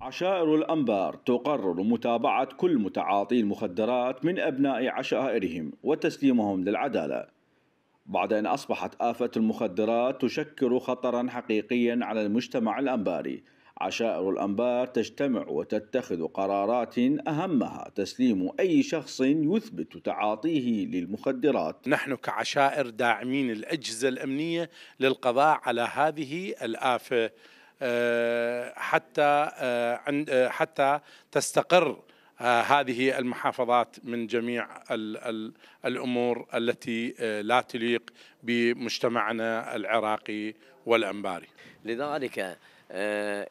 عشائر الأنبار تقرر متابعة كل متعاطي المخدرات من أبناء عشائرهم وتسليمهم للعدالة بعد أن أصبحت آفة المخدرات تشكل خطرا حقيقيا على المجتمع الأنباري عشائر الأنبار تجتمع وتتخذ قرارات أهمها تسليم أي شخص يثبت تعاطيه للمخدرات نحن كعشائر داعمين الأجهزة الأمنية للقضاء على هذه الآفة آه، حتى آه، آه، حتى تستقر آه، هذه المحافظات من جميع الامور التي لا تليق بمجتمعنا العراقي والانباري. لذلك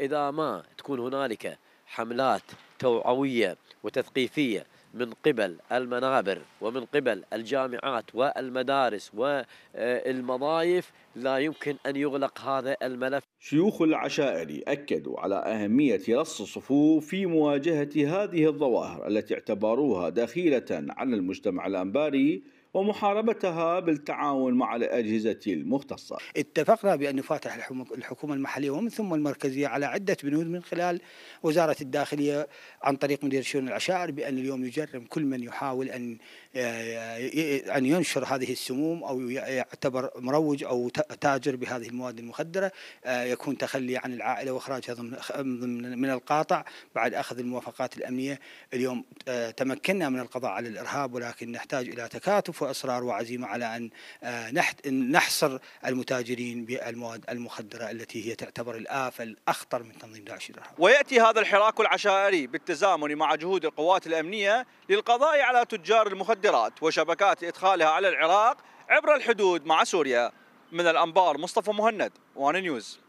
اذا ما تكون هنالك حملات توعويه وتثقيفيه من قبل المنابر ومن قبل الجامعات والمدارس والمضايف لا يمكن أن يغلق هذا الملف شيوخ العشائري أكدوا على أهمية رص الصفوف في مواجهة هذه الظواهر التي اعتبروها دخيلة على المجتمع الأنباري ومحاربتها بالتعاون مع الأجهزة المختصة اتفقنا بأن نفاتح الحكومة المحلية ومن ثم المركزية على عدة بنود من خلال وزارة الداخلية عن طريق مدير شؤون العشائر بأن اليوم يجرم كل من يحاول أن آه، أن ينشر هذه السموم أو يعتبر مروج أو تاجر بهذه المواد المخدرة آه، يكون تخلي عن العائلة وإخراجها ضمن من القاطع بعد أخذ الموافقات الأمنية اليوم آه، تمكنا من القضاء على الإرهاب ولكن نحتاج إلى تكاتف واصرار وعزيمه على آه، ان نحصر المتاجرين بالمواد المخدره التي هي تعتبر الافه الاخطر من تنظيم داعش الارهاب. وياتي هذا الحراك العشائري بالتزامن مع جهود القوات الامنيه للقضاء على تجار المخدرات وشبكات ادخالها على العراق عبر الحدود مع سوريا. من الانبار مصطفى مهند وان نيوز.